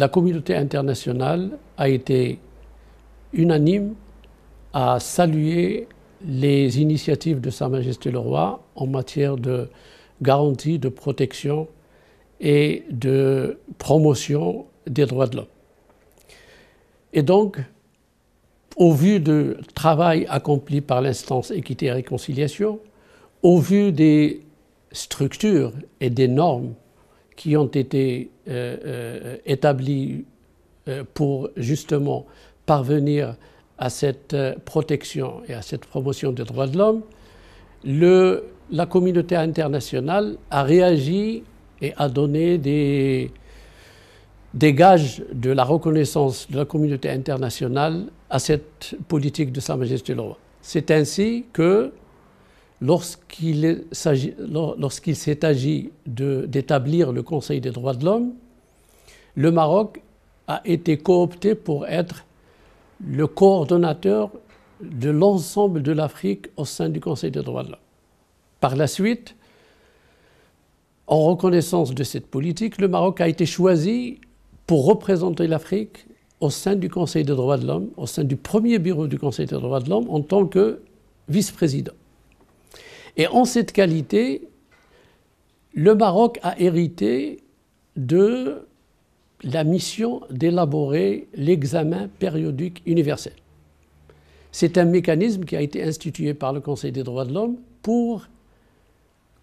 la communauté internationale a été unanime à saluer les initiatives de Sa Majesté le Roi en matière de garantie, de protection et de promotion des droits de l'homme. Et donc, au vu du travail accompli par l'instance Équité et Réconciliation, au vu des structures et des normes qui ont été euh, euh, établis euh, pour justement parvenir à cette protection et à cette promotion des droits de l'homme, la communauté internationale a réagi et a donné des, des gages de la reconnaissance de la communauté internationale à cette politique de Sa Majesté le Roi. C'est ainsi que lorsqu'il s'est agi d'établir le Conseil des droits de l'homme, le Maroc a été coopté pour être le coordonnateur de l'ensemble de l'Afrique au sein du Conseil des droits de l'homme. Par la suite, en reconnaissance de cette politique, le Maroc a été choisi pour représenter l'Afrique au sein du Conseil des droits de l'homme, au sein du premier bureau du Conseil des droits de l'homme, en tant que vice-président. Et en cette qualité, le Maroc a hérité de la mission d'élaborer l'examen périodique universel. C'est un mécanisme qui a été institué par le Conseil des droits de l'homme pour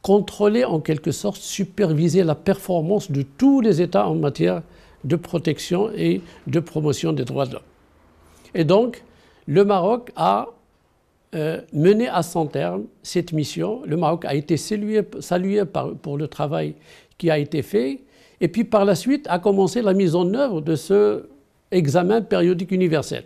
contrôler en quelque sorte, superviser la performance de tous les États en matière de protection et de promotion des droits de l'homme. Et donc, le Maroc a euh, mener à son terme cette mission. Le Maroc a été salué, pour le travail qui a été fait. Et puis par la suite a commencé la mise en œuvre de ce examen périodique universel.